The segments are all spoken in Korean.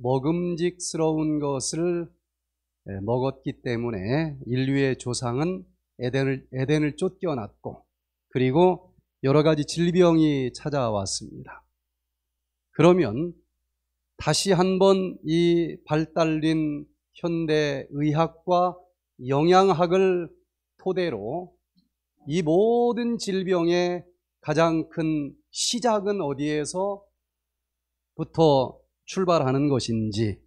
먹음직스러운 것을 예, 먹었기 때문에 인류의 조상은 에덴을, 에덴을 쫓겨났고 그리고 여러 가지 질병이 찾아왔습니다. 그러면 다시 한번 이 발달된 현대 의학과 영양학을 토대로 이 모든 질병의 가장 큰 시작은 어디에서부터 출발하는 것인지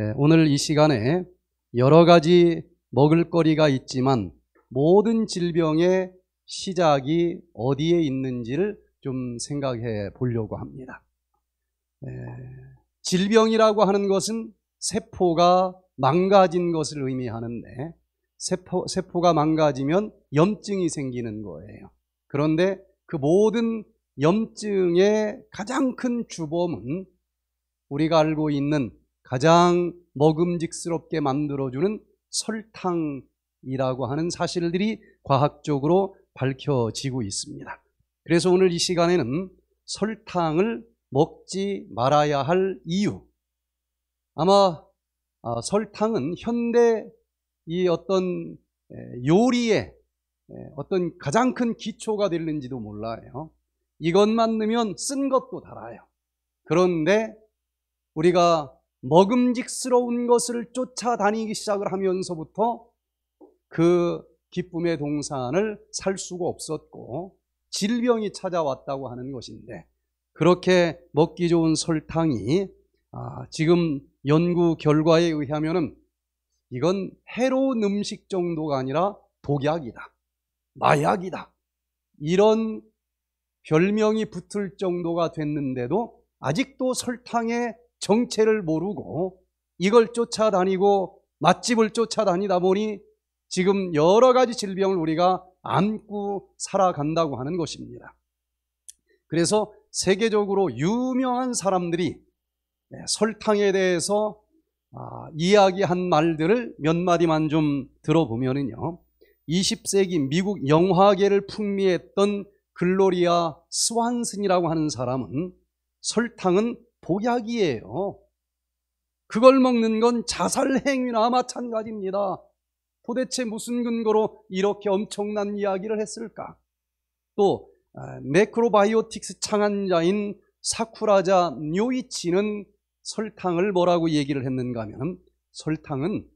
예, 오늘 이 시간에 여러 가지 먹을거리가 있지만 모든 질병의 시작이 어디에 있는지를 좀 생각해 보려고 합니다. 예, 질병이라고 하는 것은 세포가 망가진 것을 의미하는데 세포, 세포가 망가지면 염증이 생기는 거예요. 그런데 그 모든 염증의 가장 큰 주범은 우리가 알고 있는 가장 먹음직스럽게 만들어주는 설탕이라고 하는 사실들이 과학적으로 밝혀지고 있습니다. 그래서 오늘 이 시간에는 설탕을 먹지 말아야 할 이유. 아마 아, 설탕은 현대 이 어떤 요리에 어떤 가장 큰 기초가 되는지도 몰라요. 이것만 넣으면 쓴 것도 달아요. 그런데 우리가 먹음직스러운 것을 쫓아다니기 시작을 하면서부터 그 기쁨의 동산을 살 수가 없었고 질병이 찾아왔다고 하는 것인데 그렇게 먹기 좋은 설탕이 아, 지금 연구 결과에 의하면 이건 해로운 음식 정도가 아니라 독약이다, 마약이다 이런 별명이 붙을 정도가 됐는데도 아직도 설탕에 정체를 모르고 이걸 쫓아다니고 맛집을 쫓아다니다 보니 지금 여러 가지 질병을 우리가 안고 살아간다고 하는 것입니다. 그래서 세계적으로 유명한 사람들이 네, 설탕에 대해서 아, 이야기한 말들을 몇 마디만 좀 들어보면은요. 20세기 미국 영화계를 풍미했던 글로리아 스완슨이라고 하는 사람은 설탕은 복약이에요. 그걸 먹는 건 자살 행위나 마찬가지입니다. 도대체 무슨 근거로 이렇게 엄청난 이야기를 했을까? 또 매크로바이오틱스 아, 창안자인 사쿠라자 뇨이치는 설탕을 뭐라고 얘기를 했는가 하면 설탕은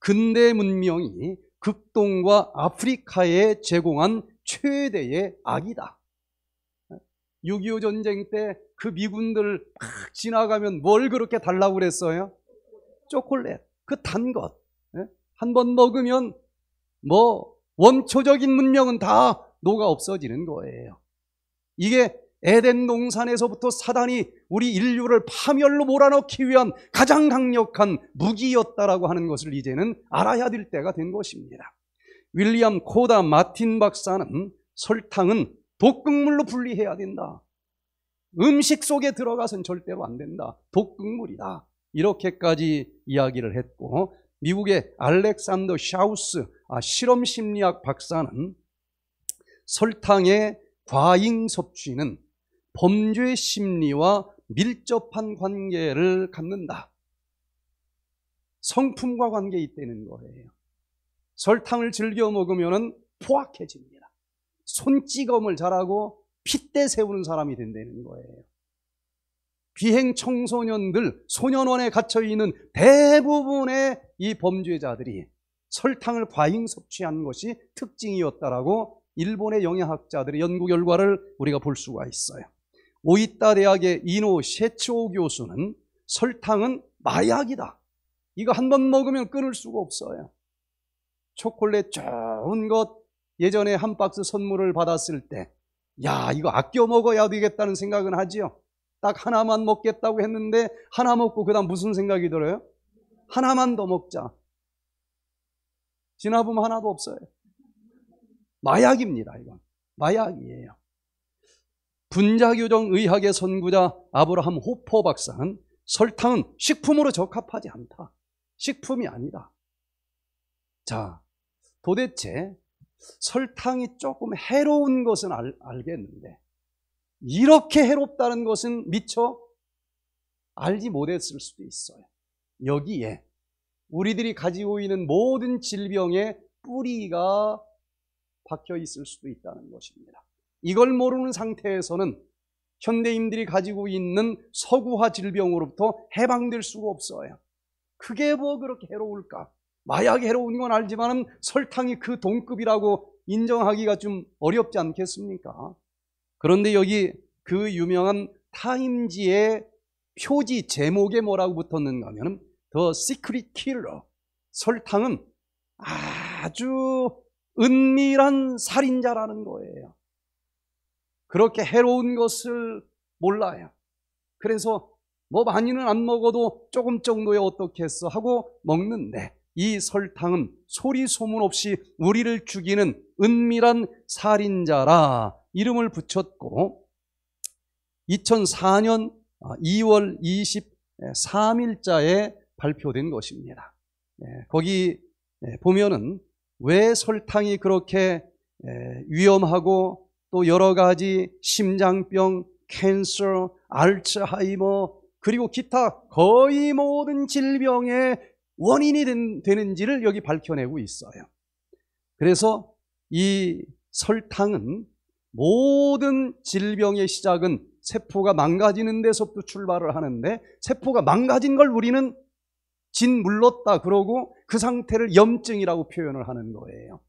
근대 문명이 극동과 아프리카에 제공한 최대의 악이다. 6.25 전쟁 때그 미군들 막 지나가면 뭘 그렇게 달라고 그랬어요? 초콜렛. 그단 것. 예? 한번 먹으면 뭐 원초적인 문명은 다 녹아 없어지는 거예요. 이게 에덴 농산에서부터 사단이 우리 인류를 파멸로 몰아넣기 위한 가장 강력한 무기였다라고 하는 것을 이제는 알아야 될 때가 된 것입니다. 윌리엄 코다 마틴 박사는 설탕은 독극물로 분리해야 된다. 음식 속에 들어가선 절대로 안 된다. 독극물이다. 이렇게까지 이야기를 했고 어? 미국의 알렉산더 샤우스 아, 실험 심리학 박사는 설탕의 과잉 섭취는 범죄 심리와 밀접한 관계를 갖는다. 성품과 관계 있다는 거예요. 설탕을 즐겨 먹으면 포악해집니다. 손찌검을 잘하고 핏대 세우는 사람이 된다는 거예요. 비행 청소년들, 소년원에 갇혀 있는 대부분의 이 범죄자들이 설탕을 과잉 섭취한 것이 특징이었다라고 일본의 영양학자들의 연구 결과를 우리가 볼 수가 있어요. 오이타 대학의 이노 셰츠오 교수는 설탕은 마약이다. 이거 한 번 먹으면 끊을 수가 없어요. 초콜릿 좋은 것 예전에 한 박스 선물을 받았을 때 야, 이거 아껴 먹어야 되겠다는 생각은 하지요. 딱 하나만 먹겠다고 했는데 하나 먹고 그다음 무슨 생각이 들어요? 하나만 더 먹자. 지나보면 하나도 없어요. 마약입니다, 이건. 마약이에요. 분자교정 의학의 선구자 아브라함 호퍼 박사는 설탕은 식품으로 적합하지 않다. 식품이 아니다. 자, 도대체 설탕이 조금 해로운 것은 알, 알겠는데 이렇게 해롭다는 것은 미처 알지 못했을 수도 있어요. 여기에 우리들이 가지고 있는 모든 질병의 뿌리가 박혀 있을 수도 있다는 것입니다. 이걸 모르는 상태에서는 현대인들이 가지고 있는 서구화 질병으로부터 해방될 수가 없어요. 그게 뭐 그렇게 해로울까? 마약 해로운 건 알지만 설탕이 그 동급이라고 인정하기가 좀 어렵지 않겠습니까? 그런데 여기 그 유명한 타임지의 표지 제목에 뭐라고 붙었는가 하면 The Secret Killer 설탕은 아주 은밀한 살인자라는 거예요. 그렇게 해로운 것을 몰라요. 그래서 뭐 많이는 안 먹어도 조금 정도에 어떻겠어 하고 먹는데 이 설탕은 소리 소문 없이 우리를 죽이는 은밀한 살인자라 이름을 붙였고 2004년 2월 23일자에 발표된 것입니다. 예, 거기 예, 보면은 왜 설탕이 그렇게 예, 위험하고 또 여러 가지 심장병, 캔서, 알츠하이머 그리고 기타 거의 모든 질병에 원인이 된, 되는지를 여기 밝혀내고 있어요. 그래서 이 설탕은 모든 질병의 시작은 세포가 망가지는 데서부터 출발을 하는데 세포가 망가진 걸 우리는 진 물렀다 그러고 그 상태를 염증이라고 표현을 하는 거예요.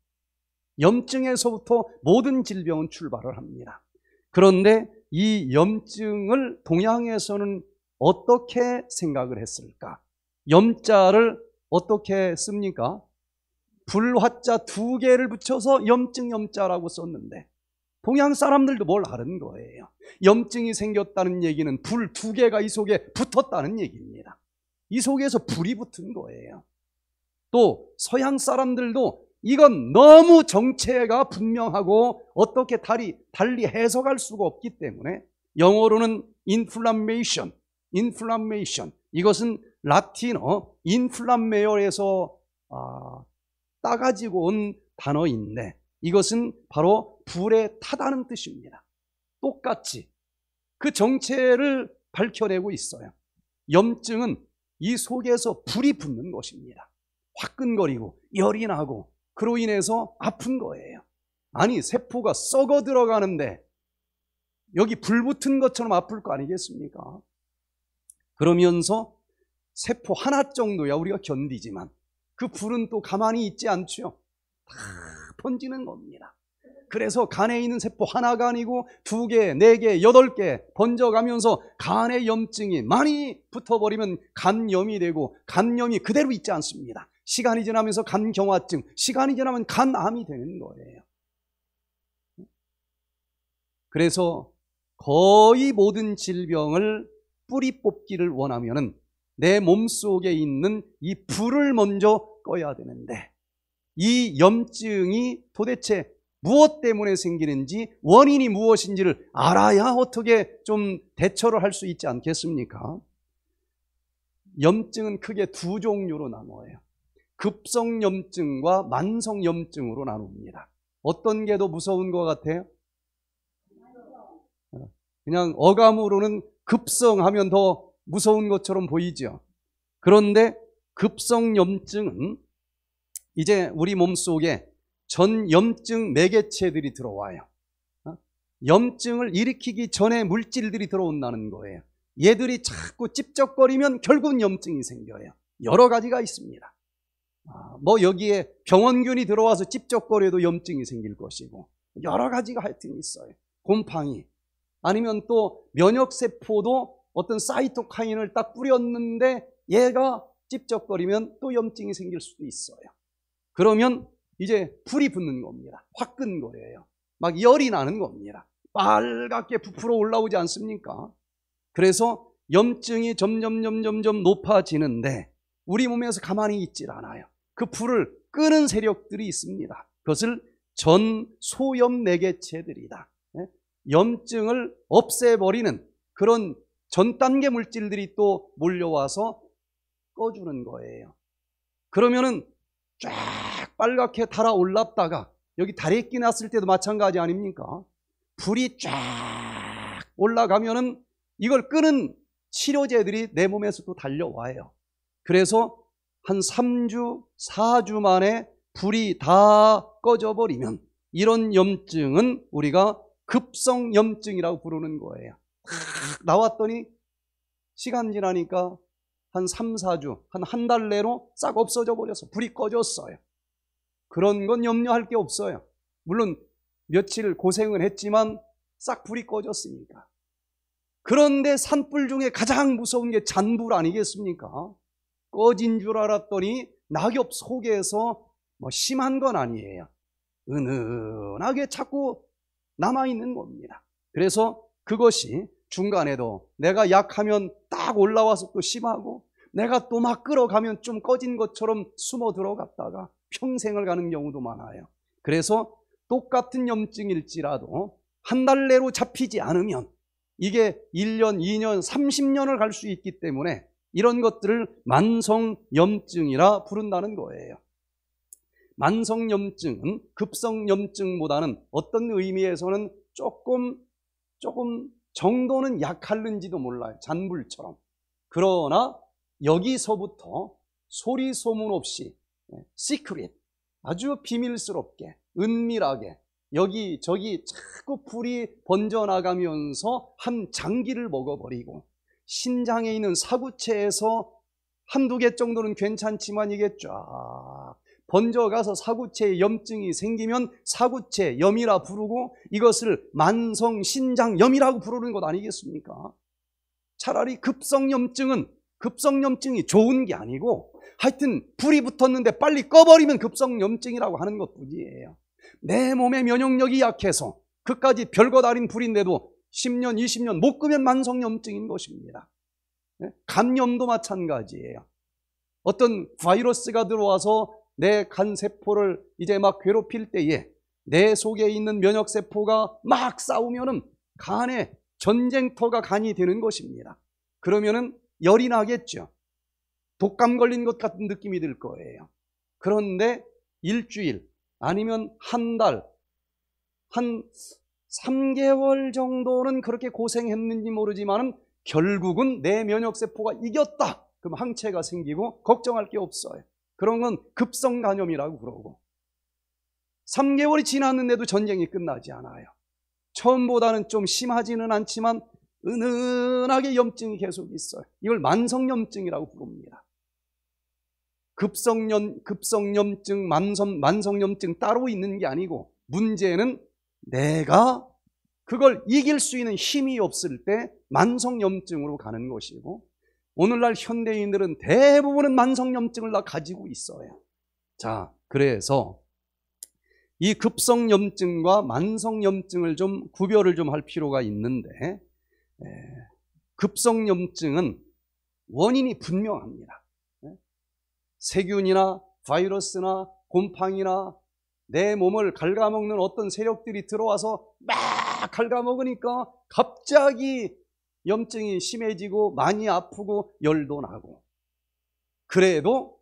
염증에서부터 모든 질병은 출발을 합니다. 그런데 이 염증을 동양에서는 어떻게 생각을 했을까? 염자를 어떻게 씁니까? 불화자 두 개를 붙여서 염증 염자라고 썼는데 동양 사람들도 뭘 아는 거예요. 염증이 생겼다는 얘기는 불 두 개가 이 속에 붙었다는 얘기입니다. 이 속에서 불이 붙은 거예요. 또 서양 사람들도 이건 너무 정체가 분명하고 어떻게 달리, 달리 해석할 수가 없기 때문에 영어로는 inflammation, inflammation 이것은 라틴어 인플람메어에서 아, 따가지고 온 단어인데 이것은 바로 불에 타다는 뜻입니다. 똑같이 그 정체를 밝혀내고 있어요. 염증은 이 속에서 불이 붙는 것입니다. 화끈거리고 열이 나고 그로 인해서 아픈 거예요. 아니 세포가 썩어 들어가는데 여기 불 붙은 것처럼 아플 거 아니겠습니까? 그러면서 세포 하나 정도야 우리가 견디지만 그 불은 또 가만히 있지 않죠. 다 번지는 겁니다. 그래서 간에 있는 세포 하나가 아니고 두 개, 네 개, 여덟 개 번져가면서 간에 염증이 많이 붙어버리면 간염이 되고 간염이 그대로 있지 않습니다. 시간이 지나면서 간경화증, 시간이 지나면 간암이 되는 거예요. 그래서 거의 모든 질병을 뿌리 뽑기를 원하면은 내 몸속에 있는 이 불을 먼저 꺼야 되는데 이 염증이 도대체 무엇 때문에 생기는지 원인이 무엇인지를 알아야 어떻게 좀 대처를 할 수 있지 않겠습니까? 염증은 크게 두 종류로 나눠요. 급성 염증과 만성 염증으로 나눕니다. 어떤 게 더 무서운 것 같아요? 그냥 어감으로는 급성하면 더 무서운 것처럼 보이죠. 그런데 급성염증은 이제 우리 몸속에 전염증 매개체들이 들어와요. 어? 염증을 일으키기 전에 물질들이 들어온다는 거예요. 얘들이 자꾸 찝적거리면 결국은 염증이 생겨요. 여러 가지가 있습니다. 아, 뭐 여기에 병원균이 들어와서 찝적거려도 염증이 생길 것이고 여러 가지가 하여튼 있어요. 곰팡이 아니면 또 면역세포도 어떤 사이토카인을 딱 뿌렸는데 얘가 찝쩍거리면 또 염증이 생길 수도 있어요. 그러면 이제 불이 붙는 겁니다. 화끈거려요. 막 열이 나는 겁니다. 빨갛게 부풀어 올라오지 않습니까? 그래서 염증이 점점 점점점 높아지는데 우리 몸에서 가만히 있질 않아요. 그 불을 끄는 세력들이 있습니다. 그것을 전소염 매개체들이다. 예? 염증을 없애버리는 그런 전 단계 물질들이 또 몰려와서 꺼주는 거예요. 그러면은 쫙 빨갛게 달아올랐다가 여기 다래끼 났을 때도 마찬가지 아닙니까? 불이 쫙 올라가면은 이걸 끄는 치료제들이 내 몸에서 또 달려와요. 그래서 한 3주, 4주 만에 불이 다 꺼져버리면 이런 염증은 우리가 급성 염증이라고 부르는 거예요. 나왔더니 시간 지나니까 한 3, 4주, 한 한 달 내로 싹 없어져 버려서 불이 꺼졌어요. 그런 건 염려할 게 없어요. 물론 며칠 고생은 했지만 싹 불이 꺼졌으니까. 그런데 산불 중에 가장 무서운 게 잔불 아니겠습니까? 꺼진 줄 알았더니 낙엽 속에서 뭐 심한 건 아니에요. 은은하게 자꾸 남아있는 겁니다. 그래서 그것이 중간에도 내가 약하면 딱 올라와서 또 심하고 내가 또 막 끌어가면 좀 꺼진 것처럼 숨어 들어갔다가 평생을 가는 경우도 많아요. 그래서 똑같은 염증일지라도 한 달 내로 잡히지 않으면 이게 1년, 2년, 30년을 갈 수 있기 때문에 이런 것들을 만성염증이라 부른다는 거예요. 만성염증은 급성염증보다는 어떤 의미에서는 조금, 조금 정도는 약할는지도 몰라요. 잔불처럼. 그러나 여기서부터 소리 소문 없이 예, 시크릿 아주 비밀스럽게 은밀하게 여기 저기 자꾸 불이 번져나가면서 한 장기를 먹어버리고 신장에 있는 사구체에서 한두 개 정도는 괜찮지만 이게 아, 쫙 번져가서 사구체에 염증이 생기면 사구체 염이라 부르고 이것을 만성신장염이라고 부르는 것 아니겠습니까? 차라리 급성염증은 급성염증이 좋은 게 아니고 하여튼 불이 붙었는데 빨리 꺼버리면 급성염증이라고 하는 것뿐이에요. 내 몸의 면역력이 약해서 그까지 별거 다린 불인데도 10년, 20년 못 끄면 만성염증인 것입니다. 네? 감염도 마찬가지예요. 어떤 바이러스가 들어와서 내 간세포를 이제 막 괴롭힐 때에 내 속에 있는 면역세포가 막싸우면 간에 전쟁터가 간이 되는 것입니다. 그러면은 열이 나겠죠. 독감 걸린 것 같은 느낌이 들 거예요. 그런데 일주일 아니면 한 달, 한 3개월 정도는 그렇게 고생했는지 모르지만 결국은 내 면역세포가 이겼다. 그럼 항체가 생기고 걱정할 게 없어요. 그런 건 급성 간염이라고 그러고 3개월이 지났는데도 전쟁이 끝나지 않아요. 처음보다는 좀 심하지는 않지만 은은하게 염증이 계속 있어요. 이걸 만성염증이라고 부릅니다. 급성염, 급성염증, 만성, 만성염증 따로 있는 게 아니고 문제는 내가 그걸 이길 수 있는 힘이 없을 때 만성염증으로 가는 것이고 오늘날 현대인들은 대부분은 만성염증을 다 가지고 있어요. 자, 그래서 이 급성염증과 만성염증을 좀 구별을 좀 할 필요가 있는데 급성염증은 원인이 분명합니다. 세균이나 바이러스나 곰팡이나 내 몸을 갉아먹는 어떤 세력들이 들어와서 막 갉아먹으니까 갑자기 염증이 심해지고 많이 아프고 열도 나고 그래도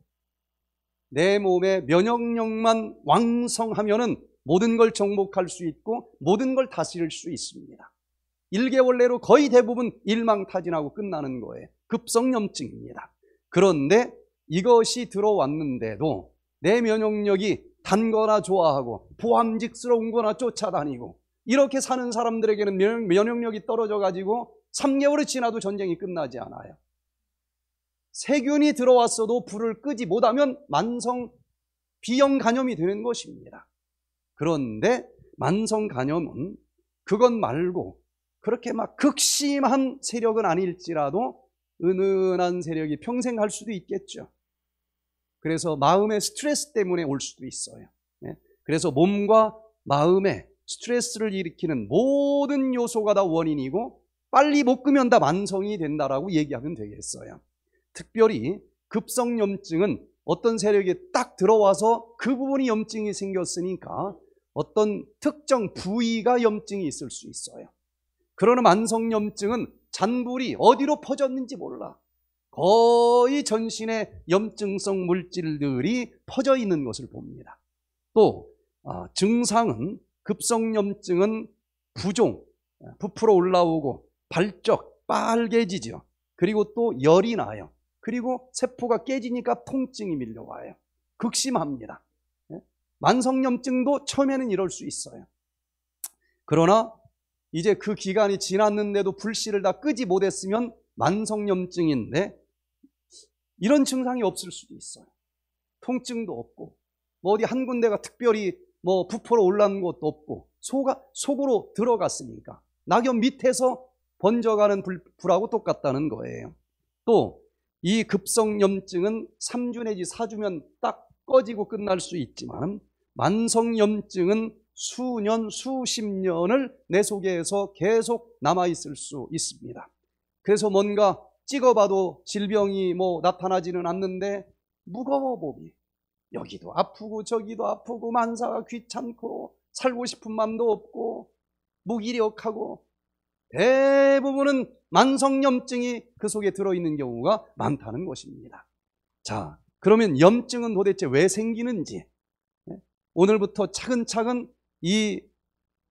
내 몸의 면역력만 왕성하면은 모든 걸 정복할 수 있고 모든 걸 다스릴 수 있습니다. 1개월 내로 거의 대부분 일망타진하고 끝나는 거예요. 급성염증입니다. 그런데 이것이 들어왔는데도 내 면역력이 단 거나 좋아하고 보암직스러운 거나 쫓아다니고 이렇게 사는 사람들에게는 면역력이 떨어져 가지고 3개월이 지나도 전쟁이 끝나지 않아요. 세균이 들어왔어도 불을 끄지 못하면 만성 비형 간염이 되는 것입니다. 그런데 만성 간염은 그것 말고 그렇게 막 극심한 세력은 아닐지라도 은은한 세력이 평생 갈 수도 있겠죠. 그래서 마음의 스트레스 때문에 올 수도 있어요. 예? 그래서 몸과 마음에 스트레스를 일으키는 모든 요소가 다 원인이고 빨리 못으면다 만성이 된다라고 얘기하면 되겠어요. 특별히 급성염증은 어떤 세력에 딱 들어와서 그 부분이 염증이 생겼으니까 어떤 특정 부위가 염증이 있을 수 있어요. 그러나 만성염증은 잔불이 어디로 퍼졌는지 몰라. 거의 전신에 염증성 물질들이 퍼져 있는 것을 봅니다. 또 아, 증상은 급성염증은 부종, 부풀어 올라오고 발적 빨개지죠. 그리고 또 열이 나요. 그리고 세포가 깨지니까 통증이 밀려와요. 극심합니다. 예? 만성염증도 처음에는 이럴 수 있어요. 그러나 이제 그 기간이 지났는데도 불씨를 다 끄지 못했으면 만성염증인데 이런 증상이 없을 수도 있어요. 통증도 없고 뭐 어디 한 군데가 특별히 뭐부풀어 올라온 것도 없고 소가 속으로 들어갔으니까 낙엽 밑에서 번져가는 불, 불하고 똑같다는 거예요. 또 이 급성염증은 3주 내지 4주면 딱 꺼지고 끝날 수 있지만 만성염증은 수년, 수십 년을 내 속에서 계속 남아있을 수 있습니다. 그래서 뭔가 찍어봐도 질병이 뭐 나타나지는 않는데 무거워 보이 여기도 아프고 저기도 아프고 만사가 귀찮고 살고 싶은 마음도 없고 무기력하고 대부분은 만성염증이 그 속에 들어있는 경우가 많다는 것입니다. 자, 그러면 염증은 도대체 왜 생기는지 예? 오늘부터 차근차근 이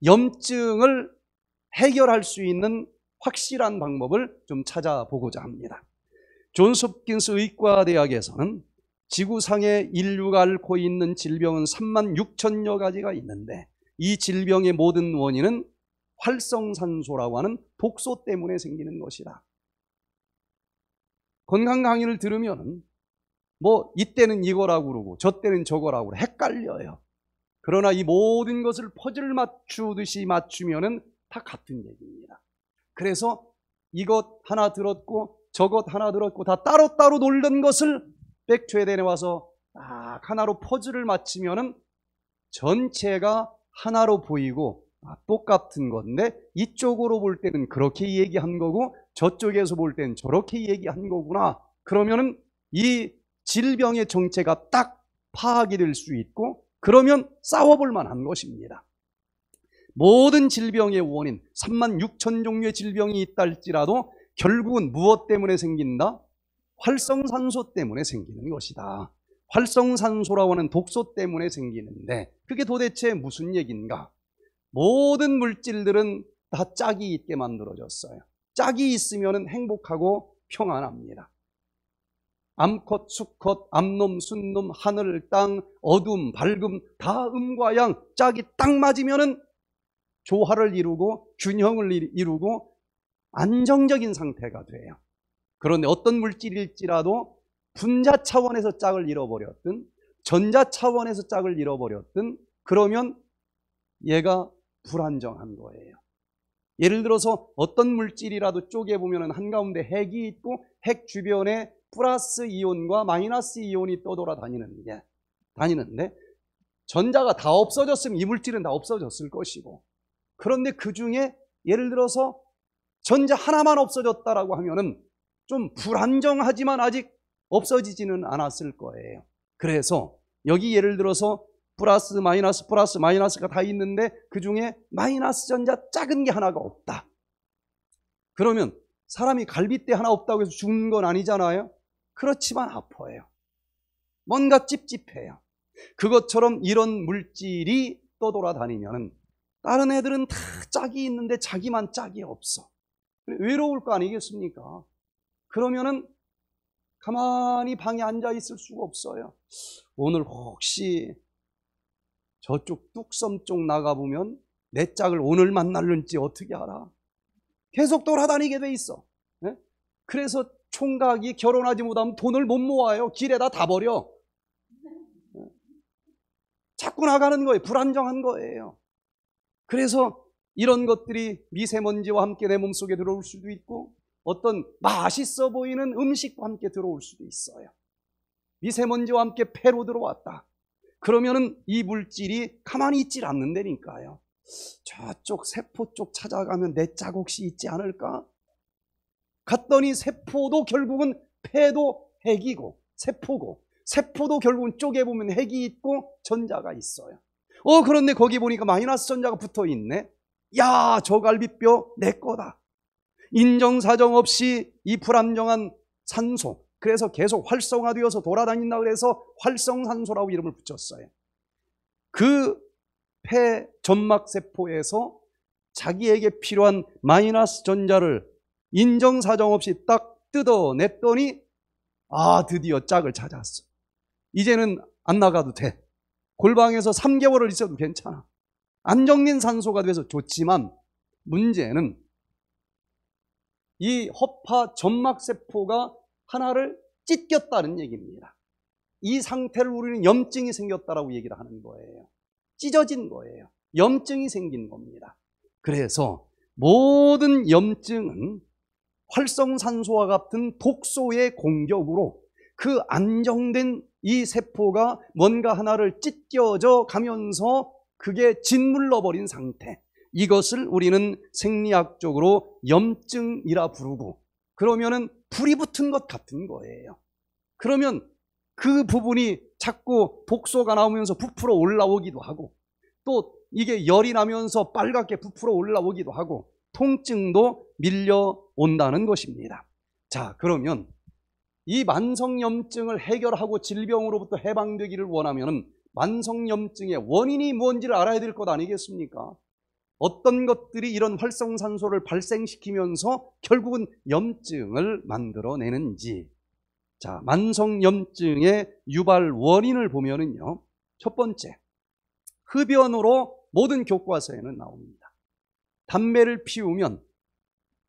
염증을 해결할 수 있는 확실한 방법을 좀 찾아보고자 합니다. 존스킨스 의과대학에서는 지구상에 인류가 앓고 있는 질병은 3만 6천여 가지가 있는데 이 질병의 모든 원인은 활성산소라고 하는 독소 때문에 생기는 것이다. 건강 강의를 들으면 뭐 이때는 이거라고 그러고 저때는 저거라고 그러고 헷갈려요. 그러나 이 모든 것을 퍼즐 맞추듯이 맞추면은 다 같은 얘기입니다. 그래서 이것 하나 들었고 저것 하나 들었고 다 따로따로 놀던 것을 백초에대에 와서 딱 하나로 퍼즐을 맞추면은 전체가 하나로 보이고 아, 똑같은 건데 이쪽으로 볼 때는 그렇게 얘기한 거고 저쪽에서 볼 때는 저렇게 얘기한 거구나. 그러면이 질병의 정체가 딱 파악이 될 수 있고 그러면 싸워볼 만한 것입니다. 모든 질병의 원인 3만 6천 종류의 질병이 있다 할지라도 결국은 무엇 때문에 생긴다? 활성산소 때문에 생기는 것이다. 활성산소라고 하는 독소 때문에 생기는데 그게 도대체 무슨 얘기인가? 모든 물질들은 다 짝이 있게 만들어졌어요. 짝이 있으면 행복하고 평안합니다. 암컷, 수컷, 암놈, 순놈, 하늘, 땅, 어둠, 밝음 다 음과 양 짝이 딱 맞으면 조화를 이루고 균형을 이루고 안정적인 상태가 돼요. 그런데 어떤 물질일지라도 분자 차원에서 짝을 잃어버렸든 전자 차원에서 짝을 잃어버렸든 그러면 얘가 불안정한 거예요. 예를 들어서 어떤 물질이라도 쪼개보면 한가운데 핵이 있고 핵 주변에 플러스 이온과 마이너스 이온이 떠돌아다니는데 다니는데 전자가 다 없어졌으면 이 물질은 다 없어졌을 것이고 그런데 그 중에 예를 들어서 전자 하나만 없어졌다라고 하면은 좀 불안정하지만 아직 없어지지는 않았을 거예요. 그래서 여기 예를 들어서 플러스 마이너스 플러스 마이너스가 다 있는데 그중에 마이너스 전자 작은 게 하나가 없다. 그러면 사람이 갈비뼈 하나 없다고 해서 죽는 건 아니잖아요. 그렇지만 아파요. 뭔가 찝찝해요. 그것처럼 이런 물질이 떠돌아다니면 다른 애들은 다 짝이 있는데 자기만 짝이 없어. 외로울 거 아니겠습니까? 그러면은 가만히 방에 앉아 있을 수가 없어요. 오늘 혹시 저쪽 뚝섬 쪽 나가보면 내 짝을 오늘 만날는지 어떻게 알아? 계속 돌아다니게 돼 있어. 네? 그래서 총각이 결혼하지 못하면 돈을 못 모아요. 길에다 다 버려. 네? 자꾸 나가는 거예요. 불안정한 거예요. 그래서 이런 것들이 미세먼지와 함께 내 몸속에 들어올 수도 있고 어떤 맛있어 보이는 음식과 함께 들어올 수도 있어요. 미세먼지와 함께 폐로 들어왔다. 그러면이 물질이 가만히 있질 않는다니까요. 저쪽 세포 쪽 찾아가면 내짝 혹시 있지 않을까? 갔더니 세포도 결국은 폐도 핵이고 세포고 세포도 결국은 쪼개 보면 핵이 있고 전자가 있어요. 어 그런데 거기 보니까 마이너스 전자가 붙어 있네. 야저 갈비뼈 내 거다. 인정사정 없이 이 불안정한 산소 그래서 계속 활성화되어서 돌아다닌다 그래서 활성산소라고 이름을 붙였어요. 그 폐 점막세포에서 자기에게 필요한 마이너스 전자를 인정사정 없이 딱 뜯어냈더니 아 드디어 짝을 찾았어. 이제는 안 나가도 돼. 골방에서 3개월을 있어도 괜찮아. 안정된 산소가 돼서 좋지만 문제는 이 허파 점막세포가 하나를 찢겼다는 얘기입니다. 이 상태를 우리는 염증이 생겼다라고 얘기를 하는 거예요. 찢어진 거예요. 염증이 생긴 겁니다. 그래서 모든 염증은 활성산소와 같은 독소의 공격으로 그 안정된 이 세포가 뭔가 하나를 찢겨져 가면서 그게 짓물러 버린 상태. 이것을 우리는 생리학적으로 염증이라 부르고 그러면은 불이 붙은 것 같은 거예요. 그러면 그 부분이 자꾸 복소가 나오면서 부풀어 올라오기도 하고 또 이게 열이 나면서 빨갛게 부풀어 올라오기도 하고 통증도 밀려온다는 것입니다. 자, 그러면 이 만성염증을 해결하고 질병으로부터 해방되기를 원하면 만성염증의 원인이 뭔지를 알아야 될 것 아니겠습니까? 어떤 것들이 이런 활성산소를 발생시키면서 결국은 염증을 만들어내는지 자 만성염증의 유발 원인을 보면요첫 번째 흡연으로 모든 교과서에는 나옵니다 담배를 피우면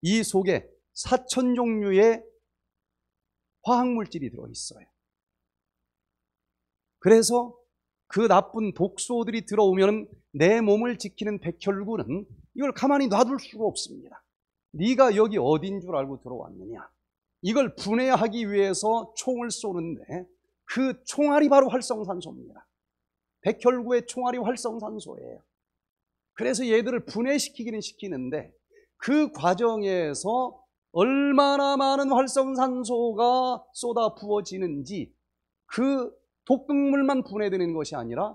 이 속에 사천 종류의 화학물질이 들어있어요 그래서 그 나쁜 독소들이 들어오면 내 몸을 지키는 백혈구는 이걸 가만히 놔둘 수가 없습니다. 네가 여기 어딘 줄 알고 들어왔느냐? 이걸 분해하기 위해서 총을 쏘는데 그 총알이 바로 활성산소입니다. 백혈구의 총알이 활성산소예요. 그래서 얘들을 분해시키기는 시키는데 그 과정에서 얼마나 많은 활성산소가 쏟아 부어지는지 그 독극물만 분해되는 것이 아니라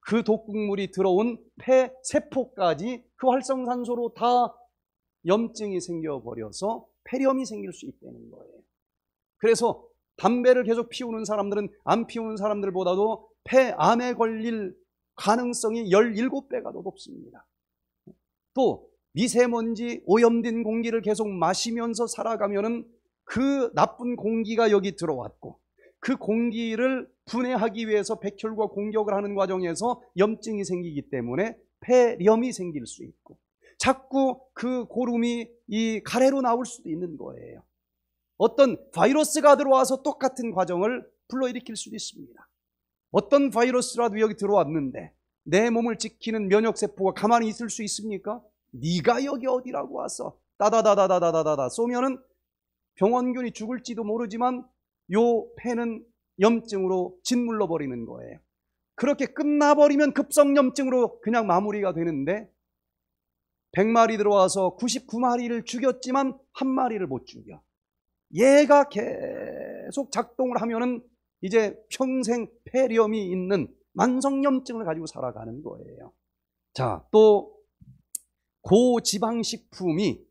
그 독극물이 들어온 폐 세포까지 그 활성산소로 다 염증이 생겨버려서 폐렴이 생길 수 있다는 거예요. 그래서 담배를 계속 피우는 사람들은 안 피우는 사람들보다도 폐암에 걸릴 가능성이 17배가 더 높습니다. 또 미세먼지 오염된 공기를 계속 마시면서 살아가면그 나쁜 공기가 여기 들어왔고 그 공기를 분해하기 위해서 백혈과 공격을 하는 과정에서 염증이 생기기 때문에 폐렴이 생길 수 있고 자꾸 그 고름이 이 가래로 나올 수도 있는 거예요. 어떤 바이러스가 들어와서 똑같은 과정을 불러일으킬 수도 있습니다. 어떤 바이러스라도 여기 들어왔는데 내 몸을 지키는 면역세포가 가만히 있을 수 있습니까? 네가 여기 어디라고 와서 따다다다다다다다 쏘면은 병원균이 죽을지도 모르지만 요 폐는 염증으로 짓물러 버리는 거예요. 그렇게 끝나버리면 급성염증으로 그냥 마무리가 되는데 100마리 들어와서 99마리를 죽였지만 한 마리를 못 죽여. 얘가 계속 작동을 하면은 이제 평생 폐렴이 있는 만성염증을 가지고 살아가는 거예요. 자, 또 고지방식품이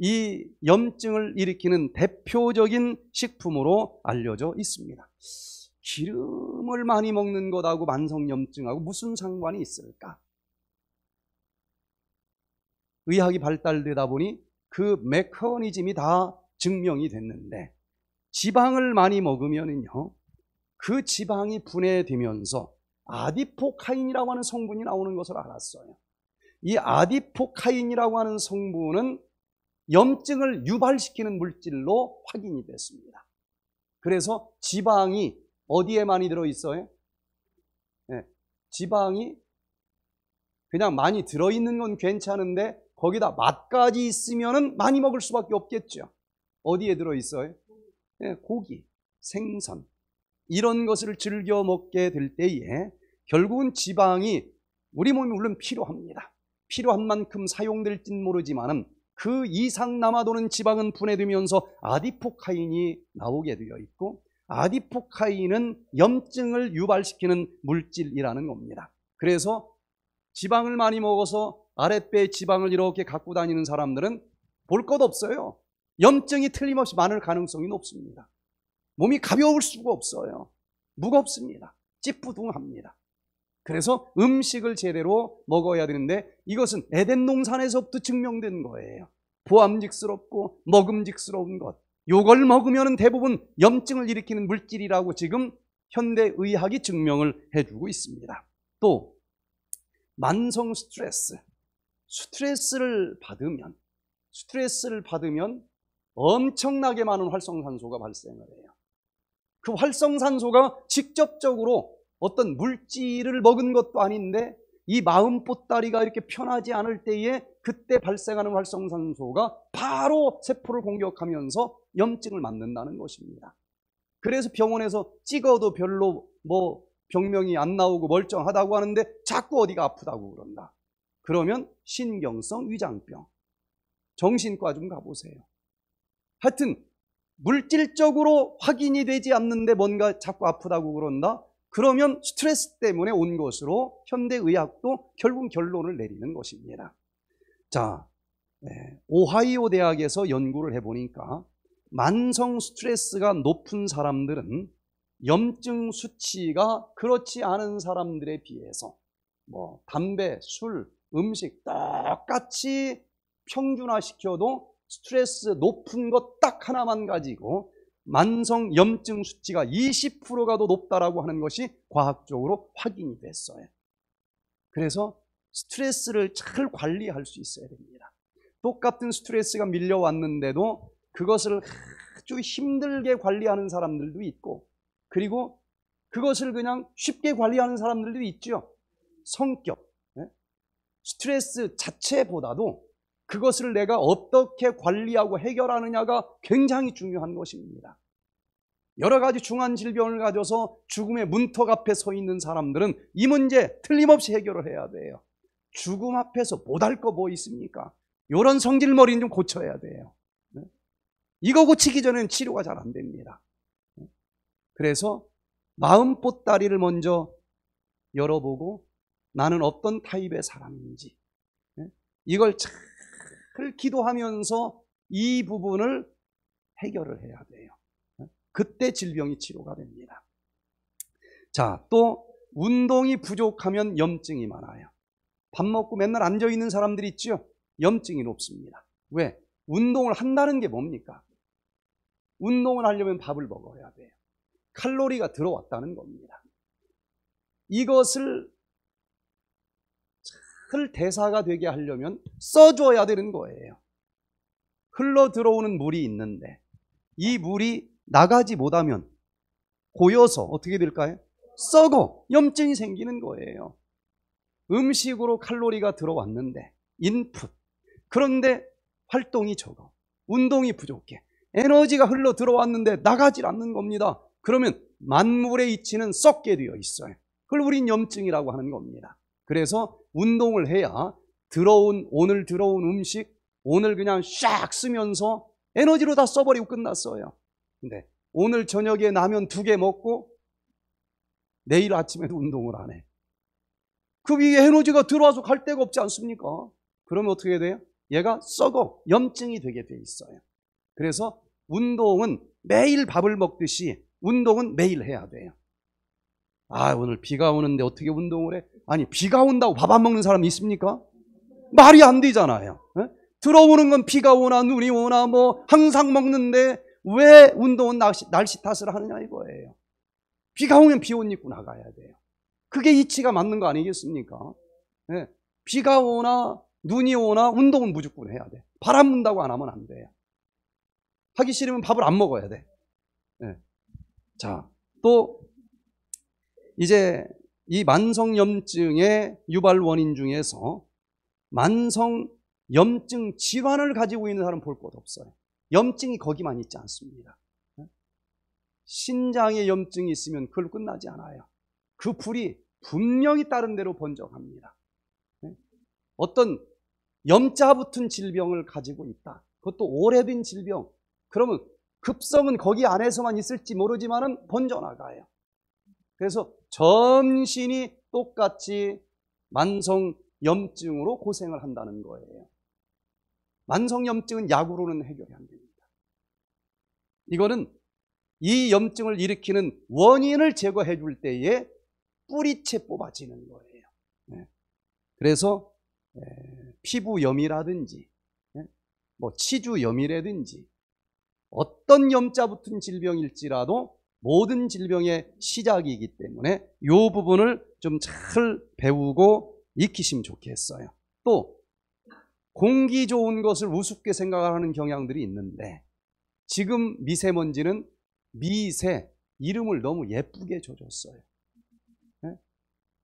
이 염증을 일으키는 대표적인 식품으로 알려져 있습니다. 기름을 많이 먹는 것하고 만성염증하고 무슨 상관이 있을까? 의학이 발달되다 보니 그 메커니즘이 다 증명이 됐는데 지방을 많이 먹으면요그 지방이 분해되면서 아디포카인이라고 하는 성분이 나오는 것을 알았어요. 이 아디포카인이라고 하는 성분은 염증을 유발시키는 물질로 확인이 됐습니다. 그래서 지방이 어디에 많이 들어있어요? 네. 지방이 그냥 많이 들어있는 건 괜찮은데 거기다 맛까지 있으면 많이 먹을 수밖에 없겠죠. 어디에 들어있어요? 네. 고기, 생선 이런 것을 즐겨 먹게 될 때에 결국은 지방이 우리 몸이 물론 필요합니다. 필요한 만큼 사용될진 모르지만 은그 이상 남아도는 지방은 분해되면서 아디포카인이 나오게 되어 있고 아디포카인은 염증을 유발시키는 물질이라는 겁니다. 그래서 지방을 많이 먹어서 아랫배 지방을 이렇게 갖고 다니는 사람들은 볼 것 없어요. 염증이 틀림없이 많을 가능성이 높습니다. 몸이 가벼울 수가 없어요. 무겁습니다. 찌뿌둥합니다. 그래서 음식을 제대로 먹어야 되는데 이것은 에덴 농산에서부터 증명된 거예요. 보암직스럽고 먹음직스러운 것. 요걸 먹으면 대부분 염증을 일으키는 물질이라고 지금 현대 의학이 증명을 해주고 있습니다. 또 만성 스트레스. 스트레스를 받으면 스트레스를 받으면 엄청나게 많은 활성산소가 발생을 해요. 그 활성산소가 직접적으로 어떤 물질을 먹은 것도 아닌데 이 마음 보따리가 이렇게 편하지 않을 때에 그때 발생하는 활성산소가 바로 세포를 공격하면서 염증을 만든다는 것입니다. 그래서 병원에서 찍어도 별로 뭐 병명이 안 나오고 멀쩡하다고 하는데 자꾸 어디가 아프다고 그런다. 그러면 신경성 위장병. 정신과 좀 가보세요. 하여튼 물질적으로 확인이 되지 않는데 뭔가 자꾸 아프다고 그런다. 그러면 스트레스 때문에 온 것으로 현대의학도 결국 결론을 내리는 것입니다. 자, 네, 오하이오 대학에서 연구를 해보니까 만성 스트레스가 높은 사람들은 염증 수치가 그렇지 않은 사람들에 비해서 뭐 담배, 술, 음식 똑같이 평준화시켜도 스트레스 높은 것 딱 하나만 가지고 만성 염증 수치가 20%가 더 높다라고 하는 것이 과학적으로 확인이 됐어요. 그래서 스트레스를 잘 관리할 수 있어야 됩니다. 똑같은 스트레스가 밀려왔는데도 그것을 아주 힘들게 관리하는 사람들도 있고 그리고 그것을 그냥 쉽게 관리하는 사람들도 있죠. 성격, 예? 스트레스 자체보다도 그것을 내가 어떻게 관리하고 해결하느냐가 굉장히 중요한 것입니다. 여러 가지 중한 질병을 가져서 죽음의 문턱 앞에 서 있는 사람들은 이 문제 틀림없이 해결을 해야 돼요. 죽음 앞에서 못할 거 뭐 있습니까? 이런 성질머리는 좀 고쳐야 돼요. 네? 이거 고치기 전에는 치료가 잘 안 됩니다. 네? 그래서 마음 보따리를 먼저 열어보고 나는 어떤 타입의 사람인지 네? 이걸 참 그걸 기도하면서 이 부분을 해결을 해야 돼요. 그때 질병이 치료가 됩니다. 자, 또 운동이 부족하면 염증이 많아요. 밥 먹고 맨날 앉아 있는 사람들 있죠? 염증이 높습니다. 왜? 운동을 한다는 게 뭡니까? 운동을 하려면 밥을 먹어야 돼요. 칼로리가 들어왔다는 겁니다. 이것을 큰 대사가 되게 하려면 써줘야 되는 거예요. 흘러 들어오는 물이 있는데 이 물이 나가지 못하면 고여서 어떻게 될까요? 썩어 염증이 생기는 거예요. 음식으로 칼로리가 들어왔는데 인풋 그런데 활동이 적어 운동이 부족해 에너지가 흘러 들어왔는데 나가질 않는 겁니다. 그러면 만물의 이치는 썩게 되어 있어요. 그걸 우린 염증이라고 하는 겁니다. 그래서 운동을 해야 들어온 오늘 들어온 음식 오늘 그냥 샥 쓰면서 에너지로 다 써버리고 끝났어요. 근데 오늘 저녁에 라면 두 개 먹고 내일 아침에도 운동을 안 해. 그 위에 에너지가 들어와서 갈 데가 없지 않습니까? 그러면 어떻게 돼요? 얘가 썩어 염증이 되게 돼 있어요. 그래서 운동은 매일 밥을 먹듯이 운동은 매일 해야 돼요. 아, 오늘 비가 오는데 어떻게 운동을 해? 아니 비가 온다고 밥 안 먹는 사람이 있습니까? 말이 안 되잖아요. 에? 예? 들어오는 건 비가 오나 눈이 오나 뭐 항상 먹는데 왜 운동은 날씨, 날씨 탓을 하느냐 이거예요. 비가 오면 비옷 입고 나가야 돼요. 그게 이치가 맞는 거 아니겠습니까? 에? 예? 비가 오나 눈이 오나 운동은 무조건 해야 돼. 바람 문다고안 하면 안 돼요. 하기 싫으면 밥을 안 먹어야 돼. 네. 자, 또 이제 이 만성염증의 유발 원인 중에서 만성염증 질환을 가지고 있는 사람 볼 곳 없어요. 염증이 거기만 있지 않습니다. 신장에 염증이 있으면 그걸 끝나지 않아요. 그 불이 분명히 다른 데로 번져갑니다. 어떤 염자 붙은 질병을 가지고 있다. 그것도 오래된 질병. 그러면 급성은 거기 안에서만 있을지 모르지만은 번져나가요. 그래서 전신이 똑같이 만성염증으로 고생을 한다는 거예요. 만성염증은 약으로는 해결이 안 됩니다. 이거는 이 염증을 일으키는 원인을 제거해 줄 때에 뿌리채 뽑아지는 거예요. 예. 그래서 예, 피부염이라든지 예, 뭐 치주염이라든지 어떤 염자 붙은 질병일지라도 모든 질병의 시작이기 때문에 이 부분을 좀 잘 배우고 익히시면 좋겠어요. 또 공기 좋은 것을 우습게 생각하는 경향들이 있는데 지금 미세먼지는 미세 이름을 너무 예쁘게 줘줬어요. 예?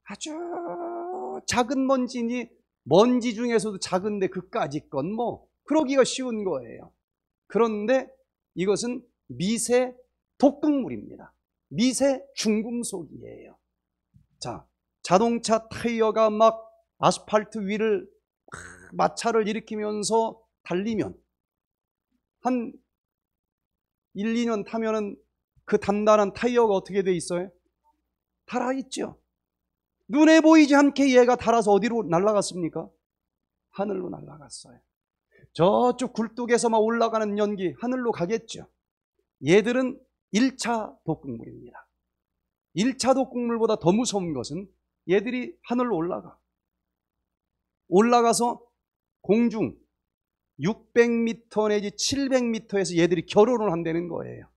아주 작은 먼지니 먼지 중에서도 작은데 그까지 건뭐 그러기가 쉬운 거예요. 그런데 이것은 미세 독극물입니다. 미세 중금속이에요. 자, 자동차 타이어가 막 아스팔트 위를 마찰을 일으키면서 달리면 한 1, 2년 타면은 그 단단한 타이어가 어떻게 돼 있어요? 달아 있죠. 눈에 보이지 않게 얘가 달아서 어디로 날아갔습니까? 하늘로 날아갔어요. 저쪽 굴뚝에서 막 올라가는 연기 하늘로 가겠죠. 얘들은 1차 독극물입니다. 1차 독극물보다 더 무서운 것은 얘들이 하늘로 올라가. 올라가서 공중 600m 내지 700m에서 얘들이 결혼을 한다는 거예요.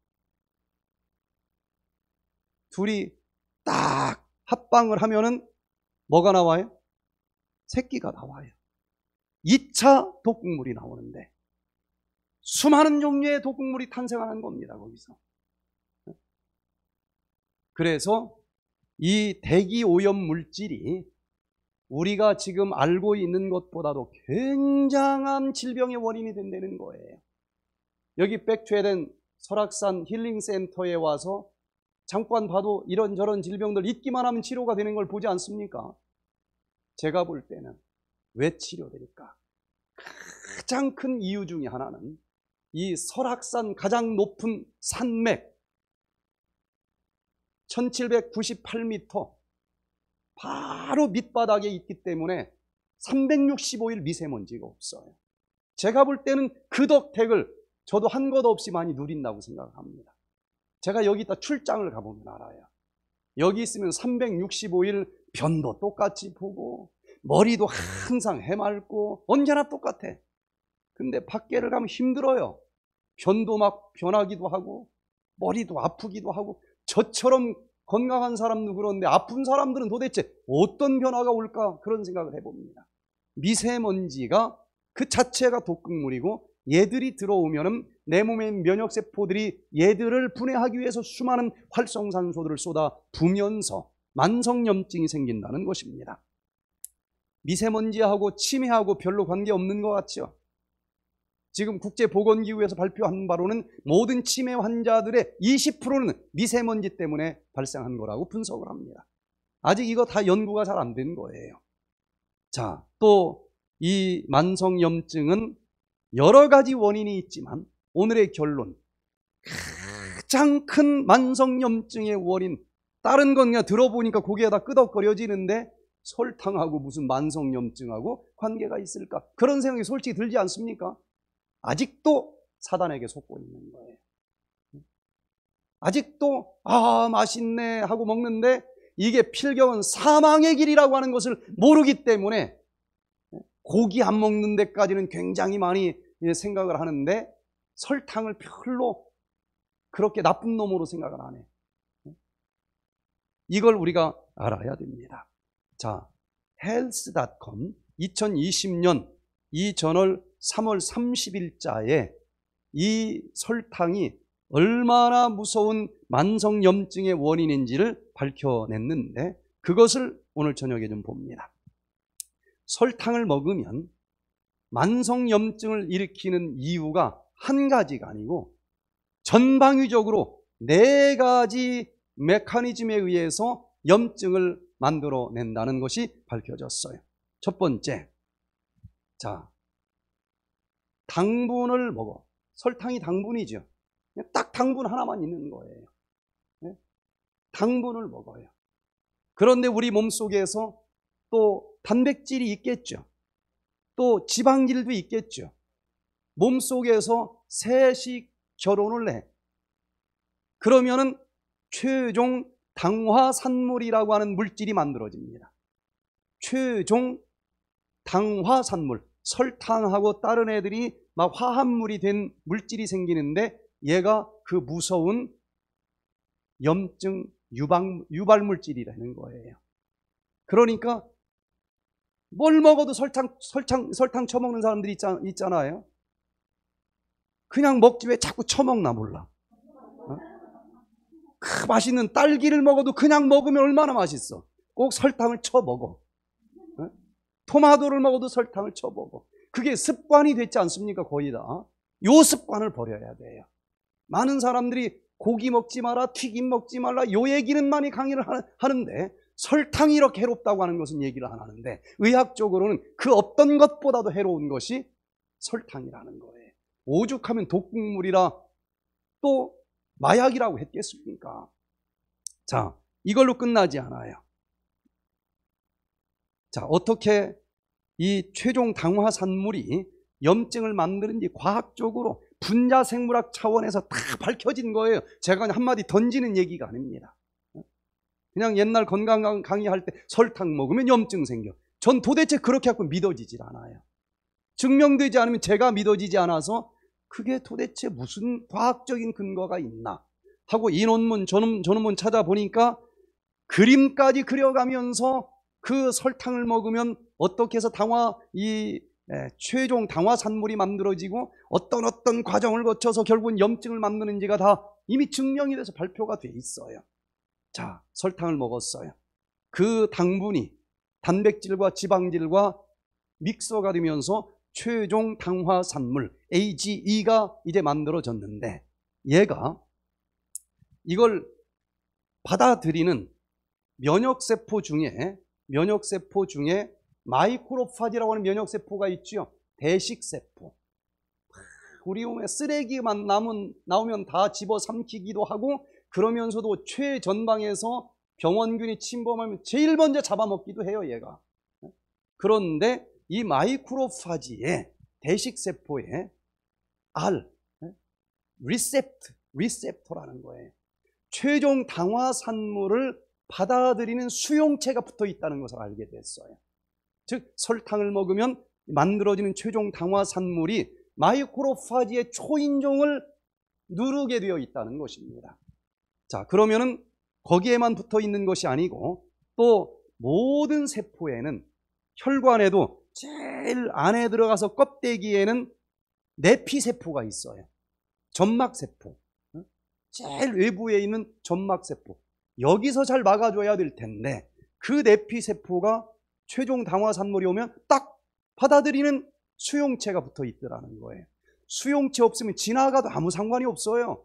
둘이 딱 합방을 하면은 뭐가 나와요? 새끼가 나와요. 2차 독극물이 나오는데 수많은 종류의 독극물이 탄생하는 겁니다. 거기서 그래서 이 대기 오염 물질이 우리가 지금 알고 있는 것보다도 굉장한 질병의 원인이 된다는 거예요. 여기 백초에된 설악산 힐링센터에 와서 잠깐 봐도 이런저런 질병들 있기만 하면 치료가 되는 걸 보지 않습니까? 제가 볼 때는 왜 치료될까? 가장 큰 이유 중의 하나는 이 설악산 가장 높은 산맥, 1798m 바로 밑바닥에 있기 때문에 365일 미세먼지가 없어요. 제가 볼 때는 그 덕택을 저도 한 것 없이 많이 누린다고 생각합니다. 제가 여기 있다 출장을 가보면 알아요. 여기 있으면 365일 변도 똑같이 보고 머리도 항상 해맑고 언제나 똑같아. 근데 밖에를 가면 힘들어요. 변도 막 변하기도 하고 머리도 아프기도 하고 저처럼 건강한 사람 누구런데 아픈 사람들은 도대체 어떤 변화가 올까 그런 생각을 해봅니다. 미세먼지가 그 자체가 독극물이고 얘들이 들어오면은 내 몸의 면역 세포들이 얘들을 분해하기 위해서 수많은 활성산소들을 쏟아 부면서 만성염증이 생긴다는 것입니다. 미세먼지하고 치매하고 별로 관계 없는 것 같죠. 지금 국제보건기구에서 발표한 바로는 모든 치매 환자들의 20%는 미세먼지 때문에 발생한 거라고 분석을 합니다. 아직 이거 다 연구가 잘 안 된 거예요. 자, 또 이 만성염증은 여러 가지 원인이 있지만 오늘의 결론 가장 큰 만성염증의 원인 다른 건 그냥 들어보니까 고개에다 끄덕거려지는데 설탕하고 무슨 만성염증하고 관계가 있을까 그런 생각이 솔직히 들지 않습니까? 아직도 사단에게 속고 있는 거예요. 아직도 아 맛있네 하고 먹는데 이게 필경은 사망의 길이라고 하는 것을 모르기 때문에 고기 안 먹는 데까지는 굉장히 많이 예, 생각을 하는데 설탕을 별로 그렇게 나쁜 놈으로 생각을 안 해. 이걸 우리가 알아야 됩니다. 자, health.com 2020년 이 저널 3월 30일자에 이 설탕이 얼마나 무서운 만성염증의 원인인지를 밝혀냈는데 그것을 오늘 저녁에 좀 봅니다. 설탕을 먹으면 만성염증을 일으키는 이유가 한 가지가 아니고 전방위적으로 네 가지 메커니즘에 의해서 염증을 만들어낸다는 것이 밝혀졌어요. 첫 번째, 자, 당분을 먹어. 설탕이 당분이죠. 딱 당분 하나만 있는 거예요. 예? 당분을 먹어요. 그런데 우리 몸 속에서 또 단백질이 있겠죠. 또 지방질도 있겠죠. 몸 속에서 셋이 결혼을 해. 그러면은 최종 당화산물이라고 하는 물질이 만들어집니다. 최종 당화산물. 설탕하고 다른 애들이 막 화합물이 된 물질이 생기는데 얘가 그 무서운 염증 유방, 유발 물질이라는 거예요. 그러니까 뭘 먹어도 설탕 설탕 설탕 쳐먹는 사람들이 있잖, 있잖아요. 그냥 먹지 왜 자꾸 쳐먹나 몰라. 어? 그 맛있는 딸기를 먹어도 그냥 먹으면 얼마나 맛있어. 꼭 설탕을 쳐먹어. 토마토를 먹어도 설탕을 쳐보고 그게 습관이 됐지 않습니까? 거의 다. 요 습관을 버려야 돼요. 많은 사람들이 고기 먹지 마라, 튀김 먹지 말라, 요 얘기는 많이 강의를 하는데 설탕이 이렇게 해롭다고 하는 것은 얘기를 안 하는데 의학적으로는 그 어떤 것보다도 해로운 것이 설탕이라는 거예요. 오죽하면 독극물이라 또 마약이라고 했겠습니까? 자, 이걸로 끝나지 않아요. 자, 어떻게 이 최종 당화 산물이 염증을 만드는지 과학적으로 분자 생물학 차원에서 다 밝혀진 거예요. 제가 한마디 던지는 얘기가 아닙니다. 그냥 옛날 건강 강의할 때 설탕 먹으면 염증 생겨. 전 도대체 그렇게 하고 믿어지질 않아요. 증명되지 않으면 제가 믿어지지 않아서 그게 도대체 무슨 과학적인 근거가 있나 하고 이 논문 저, 논문, 저 논문 찾아보니까 그림까지 그려가면서 그 설탕을 먹으면 어떻게 해서 당화 이 최종 당화산물이 만들어지고 어떤 어떤 과정을 거쳐서 결국은 염증을 만드는지가 다 이미 증명이 돼서 발표가 돼 있어요. 자, 설탕을 먹었어요. 그 당분이 단백질과 지방질과 믹서가 되면서 최종 당화산물 AGE가 이제 만들어졌는데 얘가 이걸 받아들이는 면역세포 중에 면역세포 중에 마이크로파지라고 하는 면역세포가 있죠 대식세포. 우리 몸에 쓰레기만 남은, 나오면 다 집어삼키기도 하고 그러면서도 최전방에서 병원균이 침범하면 제일 먼저 잡아먹기도 해요 얘가. 그런데 이 마이크로파지에 대식세포에 알, 리셉트, 리셉터라는 거예요. 최종 당화산물을 받아들이는 수용체가 붙어 있다는 것을 알게 됐어요. 즉 설탕을 먹으면 만들어지는 최종 당화산물이 마이크로파지의 초인종을 누르게 되어 있다는 것입니다. 자, 그러면은 거기에만 붙어 있는 것이 아니고 또 모든 세포에는 혈관에도 제일 안에 들어가서 껍데기에는 내피세포가 있어요. 점막세포. 제일 외부에 있는 점막세포. 여기서 잘 막아줘야 될 텐데 그 내피세포가 최종 당화산물이 오면 딱 받아들이는 수용체가 붙어 있더라는 거예요. 수용체 없으면 지나가도 아무 상관이 없어요.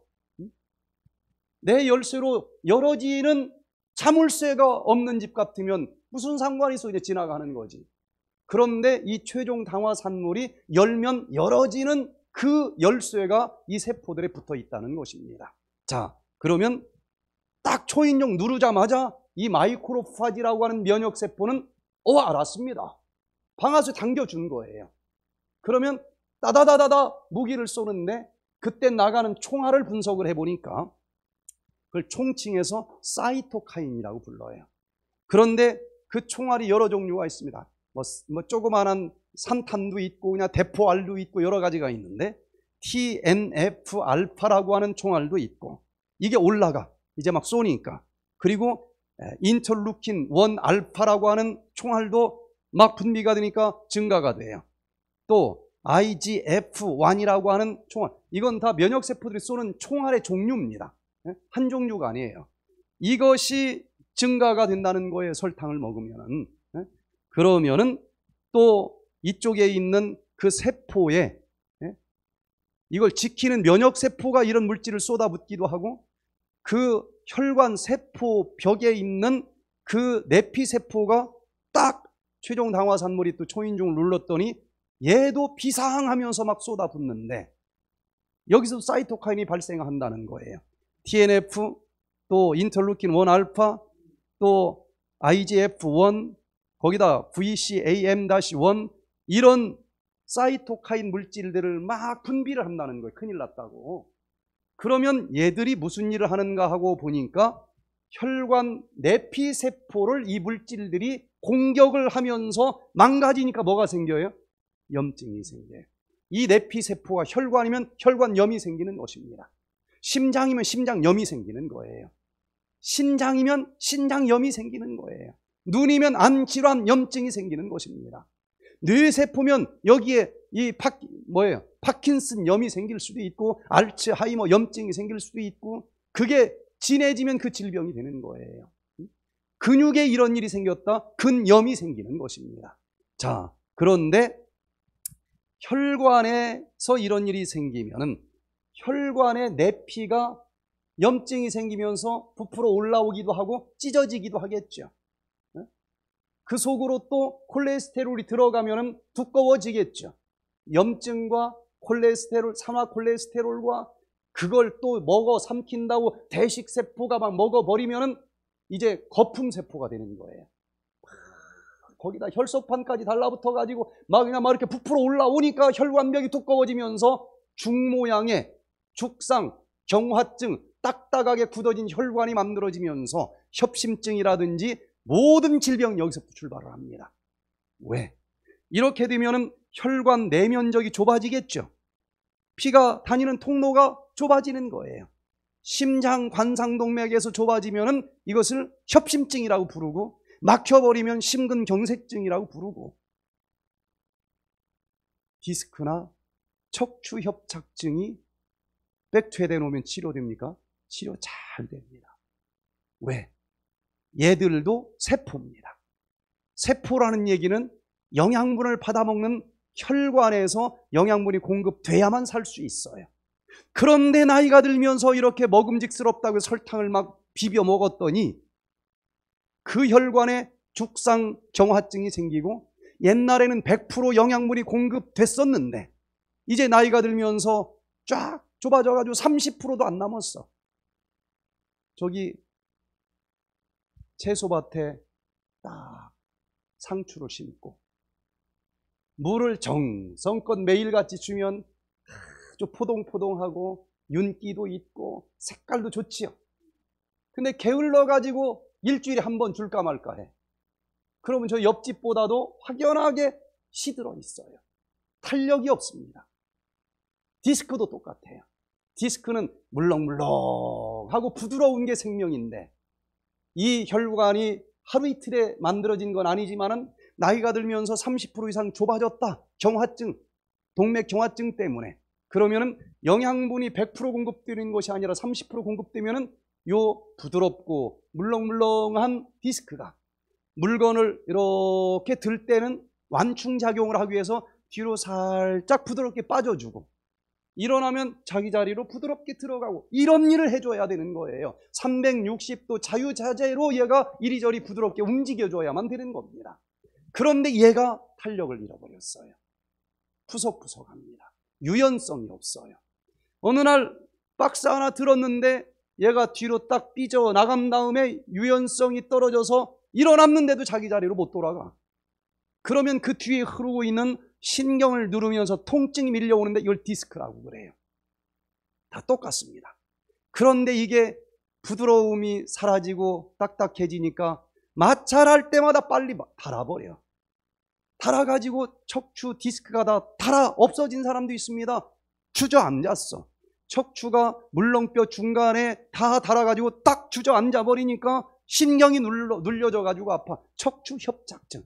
내 열쇠로 열어지는 자물쇠가 없는 집 같으면 무슨 상관이 있어 이제 지나가는 거지. 그런데 이 최종 당화산물이 열면 열어지는 그 열쇠가 이 세포들에 붙어 있다는 것입니다. 자, 그러면 딱 초인종 누르자마자 이 마이크로파지라고 하는 면역세포는 어 알았습니다. 방아쇠 당겨준 거예요. 그러면 따다다다다 무기를 쏘는데 그때 나가는 총알을 분석을 해보니까 그걸 총칭해서 사이토카인이라고 불러요. 그런데 그 총알이 여러 종류가 있습니다. 뭐, 뭐 조그마한 산탄도 있고 그냥 대포알도 있고 여러 가지가 있는데 TNF 알파라고 하는 총알도 있고 이게 올라가 이제 막 쏘니까. 그리고 인터루킨 원 알파라고 하는 총알도 막 분비가 되니까 증가가 돼요. 또 IGF1이라고 하는 총알. 이건 다 면역 세포들이 쏘는 총알의 종류입니다. 한 종류가 아니에요. 이것이 증가가 된다는 거에 설탕을 먹으면은 그러면은 또 이쪽에 있는 그 세포에 이걸 지키는 면역 세포가 이런 물질을 쏟아붓기도 하고 그 혈관 세포 벽에 있는 그 내피 세포가 딱 최종 당화산물이 또 초인종 을 눌렀더니 얘도 비상하면서 막 쏟아붓는데 여기서 사이토카인이 발생한다는 거예요. TNF 또 인터루킨 1 알파 또 IGF1 거기다 VCAM-1 이런 사이토카인 물질들을 막 분비를 한다는 거예요. 큰일 났다고. 그러면 얘들이 무슨 일을 하는가 하고 보니까 혈관 내피 세포를 이 물질들이 공격을 하면서 망가지니까 뭐가 생겨요? 염증이 생겨요. 이 내피 세포가 혈관이면 혈관염이 생기는 것입니다. 심장이면 심장염이 생기는 거예요. 신장이면 신장염이 생기는 거예요. 눈이면 암 질환 염증이 생기는 것입니다. 뇌세포면 여기에 이 파, 뭐예요? 파킨슨 염이 생길 수도 있고 알츠하이머 염증이 생길 수도 있고 그게 진해지면 그 질병이 되는 거예요. 근육에 이런 일이 생겼다. 근염이 생기는 것입니다. 자, 그런데 혈관에서 이런 일이 생기면은 혈관에 내피가 염증이 생기면서 부풀어 올라오기도 하고 찢어지기도 하겠죠. 그 속으로 또 콜레스테롤이 들어가면 두꺼워지겠죠. 염증과 콜레스테롤, 산화 콜레스테롤과 그걸 또 먹어 삼킨다고 대식세포가 막 먹어버리면 이제 거품세포가 되는 거예요. 거기다 혈소판까지 달라붙어가지고 막 그냥 막 이렇게 부풀어 올라오니까 혈관벽이 두꺼워지면서 중모양의 죽상, 경화증, 딱딱하게 굳어진 혈관이 만들어지면서 협심증이라든지 모든 질병 여기서부터 출발을 합니다. 왜? 이렇게 되면 혈관 내면적이 좁아지겠죠. 피가 다니는 통로가 좁아지는 거예요. 심장 관상동맥에서 좁아지면 이것을 협심증이라고 부르고 막혀버리면 심근경색증이라고 부르고 디스크나 척추협착증이 백퇴되 놓으면 치료됩니까? 치료 잘 됩니다. 왜? 얘들도 세포입니다. 세포라는 얘기는 영양분을 받아먹는 혈관에서 영양분이 공급돼야만 살 수 있어요. 그런데 나이가 들면서 이렇게 먹음직스럽다고 설탕을 막 비벼 먹었더니 그 혈관에 죽상 경화증이 생기고 옛날에는 100% 영양분이 공급됐었는데 이제 나이가 들면서 쫙 좁아져가지고 30%도 안 남았어. 저기 채소밭에 딱 상추를 심고 물을 정성껏 매일같이 주면 아주 포동포동하고 윤기도 있고 색깔도 좋지요. 근데 게을러 가지고 일주일에 한 번 줄까 말까 해. 그러면 저 옆집보다도 확연하게 시들어 있어요. 탄력이 없습니다. 디스크도 똑같아요. 디스크는 물렁물렁하고 부드러운 게 생명인데 이 혈관이 하루 이틀에 만들어진 건 아니지만은 나이가 들면서 30% 이상 좁아졌다. 경화증, 동맥 경화증 때문에. 그러면은 영양분이 100% 공급되는 것이 아니라 30% 공급되면은 요 부드럽고 물렁물렁한 디스크가 물건을 이렇게 들 때는 완충작용을 하기 위해서 뒤로 살짝 부드럽게 빠져주고 일어나면 자기 자리로 부드럽게 들어가고 이런 일을 해줘야 되는 거예요. 360도 자유자재로 얘가 이리저리 부드럽게 움직여줘야만 되는 겁니다. 그런데 얘가 탄력을 잃어버렸어요. 푸석푸석합니다. 유연성이 없어요. 어느 날 박스 하나 들었는데 얘가 뒤로 딱 삐져 나간 다음에 유연성이 떨어져서 일어났는데도 자기 자리로 못 돌아가. 그러면 그 뒤에 흐르고 있는 신경을 누르면서 통증이 밀려오는데 이걸 디스크라고 그래요. 다 똑같습니다. 그런데 이게 부드러움이 사라지고 딱딱해지니까 마찰할 때마다 빨리 달아버려. 달아가지고 척추 디스크가 다 달아 없어진 사람도 있습니다. 주저앉았어. 척추가 물렁뼈 중간에 다 달아가지고 딱 주저앉아버리니까 신경이 눌러, 눌려져가지고 아파. 척추 협착증.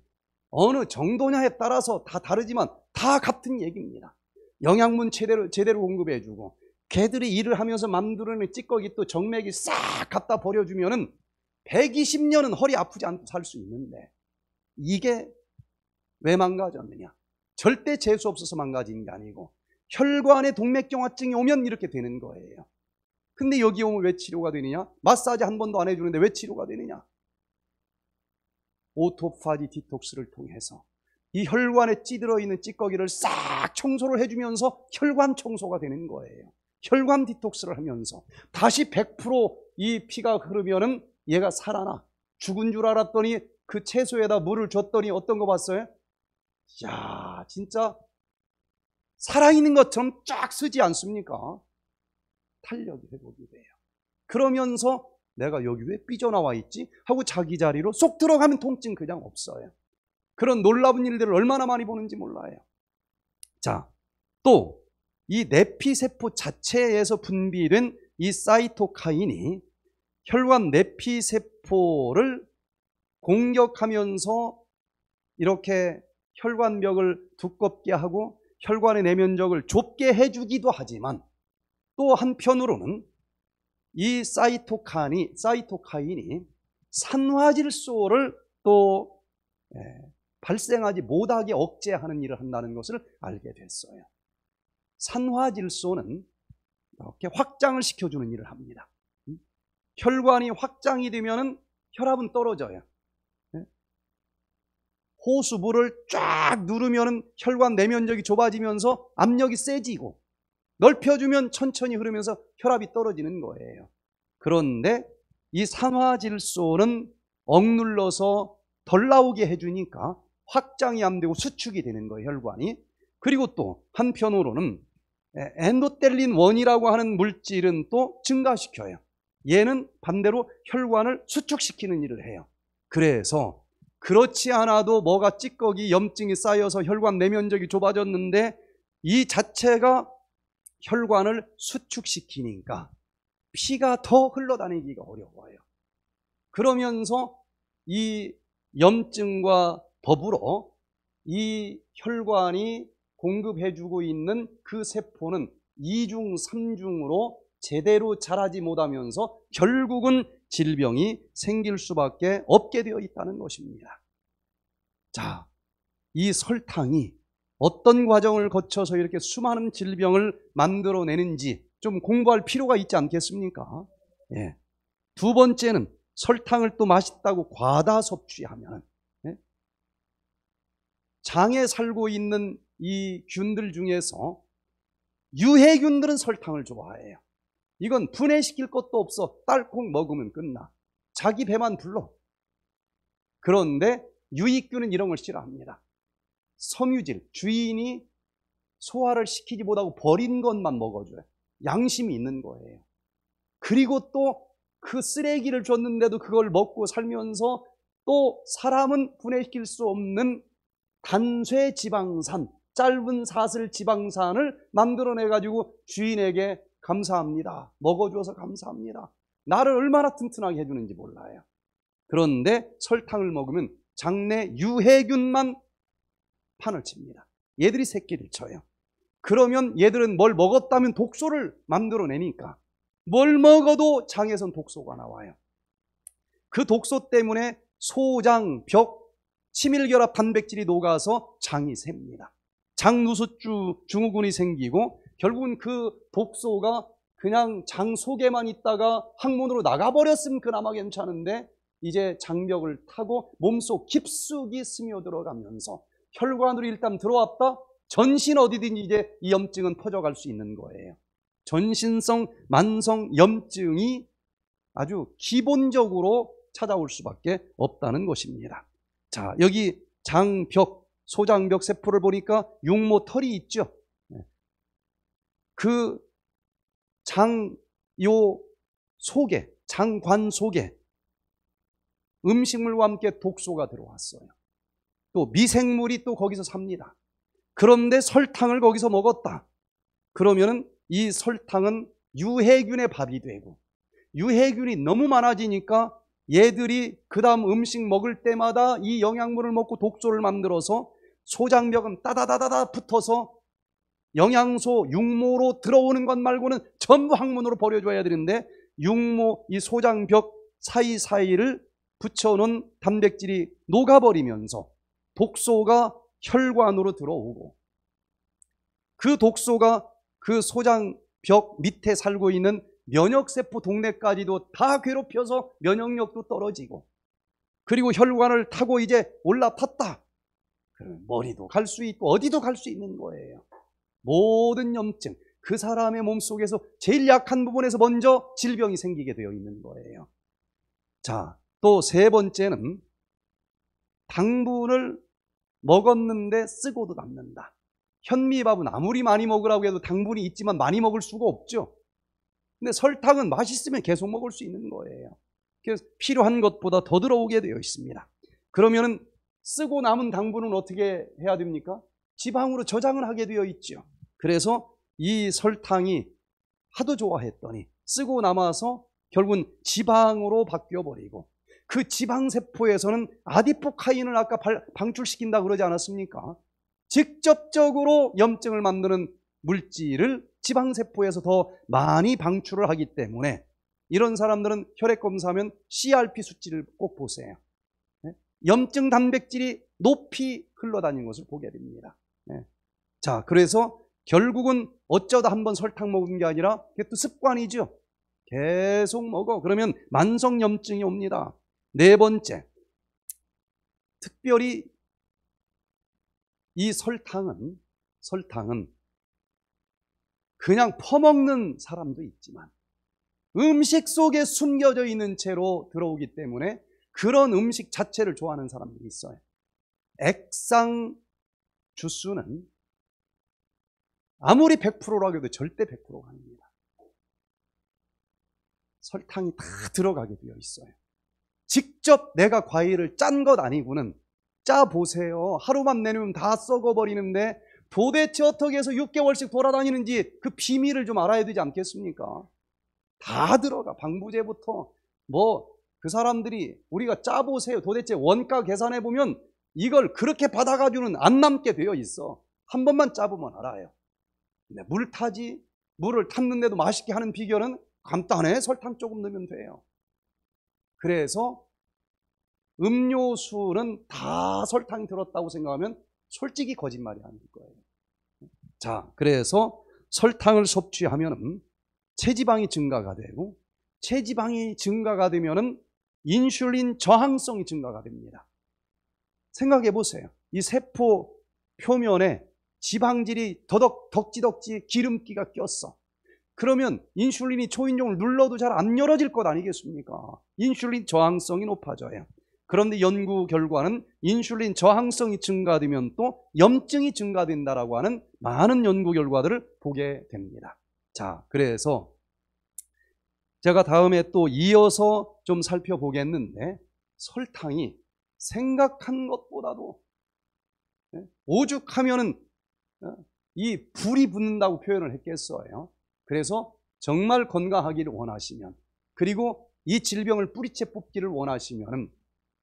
어느 정도냐에 따라서 다 다르지만 다 같은 얘기입니다. 영양분 제대로, 제대로 공급해주고 개들이 일을 하면서 만들어낸 찌꺼기 또 정맥이 싹 갖다 버려주면 은 120년은 허리 아프지 않고 살 수 있는데 이게 왜 망가졌느냐 절대 재수 없어서 망가진 게 아니고 혈관에 동맥경화증이 오면 이렇게 되는 거예요 근데 여기 오면 왜 치료가 되느냐 마사지 한 번도 안 해주는데 왜 치료가 되느냐 오토파지 디톡스를 통해서 이 혈관에 찌들어 있는 찌꺼기를 싹 청소를 해주면서 혈관 청소가 되는 거예요. 혈관 디톡스를 하면서 다시 100%이 피가 흐르면은 얘가 살아나. 죽은 줄 알았더니 그 채소에다 물을 줬더니 어떤 거 봤어요? 야, 진짜 살아있는 것처럼 쫙 쓰지 않습니까? 탄력이 회복이 돼요. 그러면서 내가 여기 왜 삐져나와 있지? 하고 자기 자리로 쏙 들어가면 통증 그냥 없어요. 그런 놀라운 일들을 얼마나 많이 보는지 몰라요. 자, 또 이 내피세포 자체에서 분비된 이 사이토카인이 혈관 내피세포를 공격하면서 이렇게 혈관벽을 두껍게 하고 혈관의 내면적을 좁게 해주기도 하지만 또 한편으로는 이 사이토칸이 사이토카인이 산화질소를 또 예, 발생하지 못하게 억제하는 일을 한다는 것을 알게 됐어요. 산화질소는 이렇게 확장을 시켜주는 일을 합니다. 음? 혈관이 확장이 되면 혈압은 떨어져요. 예? 호수부를 쫙누르면 혈관 내면적이 좁아지면서 압력이 세지고 넓혀주면 천천히 흐르면서 혈압이 떨어지는 거예요. 그런데 이 산화질소는 억눌러서 덜 나오게 해주니까 확장이 안 되고 수축이 되는 거예요, 혈관이. 그리고 또 한편으로는 엔도텔린 원이라고 하는 물질은 또 증가시켜요. 얘는 반대로 혈관을 수축시키는 일을 해요. 그래서 그렇지 않아도 뭐가 찌꺼기, 염증이 쌓여서 혈관 내면적이 좁아졌는데 이 자체가 혈관을 수축시키니까 피가 더 흘러다니기가 어려워요. 그러면서 이 염증과 더불어 이 혈관이 공급해주고 있는 그 세포는 이중삼중으로 제대로 자라지 못하면서 결국은 질병이 생길 수밖에 없게 되어 있다는 것입니다. 자, 이 설탕이 어떤 과정을 거쳐서 이렇게 수많은 질병을 만들어내는지 좀 공부할 필요가 있지 않겠습니까? 예. 두 번째는 설탕을 또 맛있다고 과다 섭취하면 예? 장에 살고 있는 이 균들 중에서 유해균들은 설탕을 좋아해요. 이건 분해시킬 것도 없어. 딸콩 먹으면 끝나. 자기 배만 불러. 그런데 유익균은 이런 걸 싫어합니다. 섬유질, 주인이 소화를 시키지 못하고 버린 것만 먹어줘요. 양심이 있는 거예요. 그리고 또 그 쓰레기를 줬는데도 그걸 먹고 살면서 또 사람은 분해시킬 수 없는 단쇠 지방산, 짧은 사슬 지방산을 만들어내가지고 주인에게 감사합니다. 먹어줘서 감사합니다. 나를 얼마나 튼튼하게 해주는지 몰라요. 그런데 설탕을 먹으면 장내 유해균만 판을 칩니다. 얘들이 새끼를 쳐요. 그러면 얘들은 뭘 먹었다면 독소를 만들어내니까 뭘 먹어도 장에선 독소가 나와요. 그 독소 때문에 소장, 벽, 치밀결합 단백질이 녹아서 장이 셉니다. 장누수주 증후군이 생기고 결국은 그 독소가 그냥 장 속에만 있다가 항문으로 나가버렸으면 그나마 괜찮은데 이제 장벽을 타고 몸속 깊숙이 스며들어가면서 혈관으로 일단 들어왔다. 전신 어디든지 이제 이 염증은 퍼져갈 수 있는 거예요. 전신성 만성 염증이 아주 기본적으로 찾아올 수밖에 없다는 것입니다. 자, 여기 장벽, 소장벽 세포를 보니까 육모 털이 있죠. 네. 그 장, 요 속에, 장관 속에 음식물과 함께 독소가 들어왔어요. 또 미생물이 또 거기서 삽니다. 그런데 설탕을 거기서 먹었다. 그러면은 이 설탕은 유해균의 밥이 되고 유해균이 너무 많아지니까 얘들이 그다음 음식 먹을 때마다 이 영양물을 먹고 독소를 만들어서 소장벽은 따다다다다 붙어서 영양소 육모로 들어오는 것 말고는 전부 항문으로 버려줘야 되는데 육모 이 소장벽 사이사이를 붙여놓은 단백질이 녹아버리면서 독소가 혈관으로 들어오고 그 독소가 그 소장벽 밑에 살고 있는 면역세포 동네까지도 다 괴롭혀서 면역력도 떨어지고 그리고 혈관을 타고 이제 올라탔다. 그러면 머리도 갈 수 있고 어디도 갈 수 있는 거예요. 모든 염증, 그 사람의 몸속에서 제일 약한 부분에서 먼저 질병이 생기게 되어 있는 거예요. 자, 또 세 번째는 당분을 먹었는데 쓰고도 남는다. 현미밥은 아무리 많이 먹으라고 해도 당분이 있지만 많이 먹을 수가 없죠. 근데 설탕은 맛있으면 계속 먹을 수 있는 거예요. 그래서 필요한 것보다 더 들어오게 되어 있습니다. 그러면 쓰고 남은 당분은 어떻게 해야 됩니까? 지방으로 저장을 하게 되어 있죠. 그래서 이 설탕이 하도 좋아했더니 쓰고 남아서 결국은 지방으로 바뀌어 버리고 그 지방세포에서는 아디포카인을 아까 방출시킨다 그러지 않았습니까? 직접적으로 염증을 만드는 물질을 지방세포에서 더 많이 방출을 하기 때문에 이런 사람들은 혈액 검사하면 CRP 수치를 꼭 보세요. 네? 염증 단백질이 높이 흘러다니는 것을 보게 됩니다. 네? 자, 그래서 결국은 어쩌다 한번 설탕 먹은 게 아니라 그게 또 습관이죠. 계속 먹어. 그러면 만성 염증이 옵니다. 네 번째, 특별히 이 설탕은 설탕은 그냥 퍼먹는 사람도 있지만 음식 속에 숨겨져 있는 채로 들어오기 때문에 그런 음식 자체를 좋아하는 사람들이 있어요. 액상 주스는 아무리 100%라고 해도 절대 100%가 아닙니다. 설탕이 다 들어가게 되어 있어요. 직접 내가 과일을 짠 것 아니고는 짜 보세요. 하루만 내놓으면 다 썩어버리는데 도대체 어떻게 해서 6개월씩 돌아다니는지 그 비밀을 좀 알아야 되지 않겠습니까? 다 들어가. 방부제부터 뭐 그 사람들이 우리가 짜 보세요. 도대체 원가 계산해 보면 이걸 그렇게 받아가지고는 안 남게 되어 있어. 한 번만 짜보면 알아요. 근데 물 타지 물을 탔는데도 맛있게 하는 비결은 간단해. 설탕 조금 넣으면 돼요. 그래서 음료수는 다 설탕이 들었다고 생각하면 솔직히 거짓말이 아닐 거예요. 자, 그래서 설탕을 섭취하면 체지방이 증가가 되고 체지방이 증가가 되면 인슐린 저항성이 증가가 됩니다. 생각해 보세요. 이 세포 표면에 지방질이 더덕 덕지덕지 기름기가 꼈어. 그러면 인슐린이 초인종을 눌러도 잘 안 열어질 것 아니겠습니까? 인슐린 저항성이 높아져요. 그런데 연구 결과는 인슐린 저항성이 증가되면 또 염증이 증가된다라고 하는 많은 연구 결과들을 보게 됩니다. 자, 그래서 제가 다음에 또 이어서 좀 살펴보겠는데 설탕이 생각한 것보다도 예, 오죽하면은 어, 이 불이 붙는다고 표현을 했겠어요. 그래서 정말 건강하기를 원하시면 그리고 이 질병을 뿌리채 뽑기를 원하시면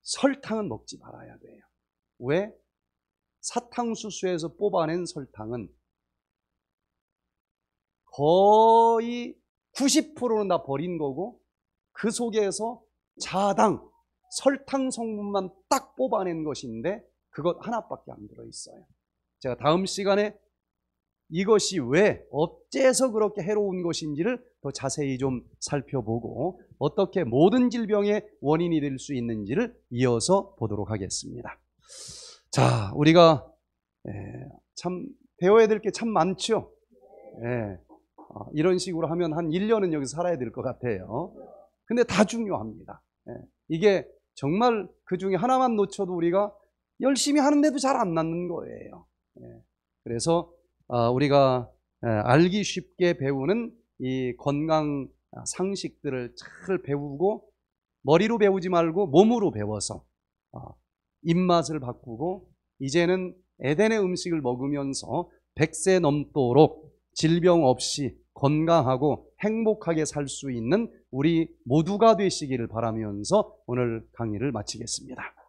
설탕은 먹지 말아야 돼요. 왜? 사탕수수에서 뽑아낸 설탕은 거의 90%는 다 버린 거고 그 속에서 자당, 설탕 성분만 딱 뽑아낸 것인데 그것 하나밖에 안 들어있어요. 제가 다음 시간에 이것이 왜 어째서 그렇게 해로운 것인지를 더 자세히 좀 살펴보고 어떻게 모든 질병의 원인이 될 수 있는지를 이어서 보도록 하겠습니다. 자, 우리가 예, 참 배워야 될 게 참 많죠. 예, 아, 이런 식으로 하면 한 1년은 여기서 살아야 될 것 같아요. 근데 다 중요합니다. 예, 이게 정말 그 중에 하나만 놓쳐도 우리가 열심히 하는데도 잘 안 낫는 거예요. 예, 그래서 어, 우리가 알기 쉽게 배우는 이 건강 상식들을 잘 배우고 머리로 배우지 말고 몸으로 배워서 어, 입맛을 바꾸고 이제는 에덴의 음식을 먹으면서 100세 넘도록 질병 없이 건강하고 행복하게 살 수 있는 우리 모두가 되시기를 바라면서 오늘 강의를 마치겠습니다.